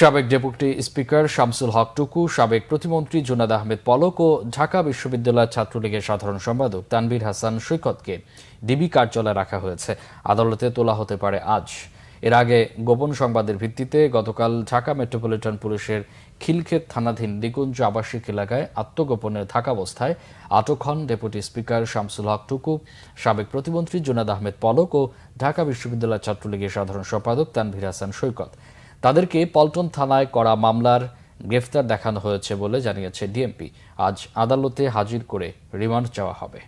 সাবেক deputy speaker Shamsul হক টুকু সাবেক প্রতিমন্ত্রী জুনাদ আহমেদ পলক ও ঢাকা বিশ্ববিদ্যালয় ছাত্রলীগের সাধারণ সম্পাদক তানবির হাসান সৈকতকে ডিবি কার্যালয়ে রাখা হয়েছে আদালতে তোলা হতে পারে আজ এর আগে গোপন সংবাদের ভিত্তিতে গতকাল ঢাকা মেট্রোপলিটন পুলিশের খিলক্ষেত থানাধীন দ্বিগুঞ্জ আবাসিক এলাকায় আত্মগোপনে থাকা অবস্থায় আটক হন ডেপুটি স্পিকার শামসুল হক টুকু সাবেক প্রতিমন্ত্রী জুনাদ আহমেদ পলক ও ঢাকা বিশ্ববিদ্যালয় ছাত্রলীগের সাধারণ সম্পাদক তানভীর হাসান সৈকত তাদেরকে পল্টন থানায় করা মামলার গ্রেফতার দেখানো হয়েছে বলে জানিয়েছে ডিএমপি আজ আদালতে হাজির করে রিমান্ড চাওয়া হবে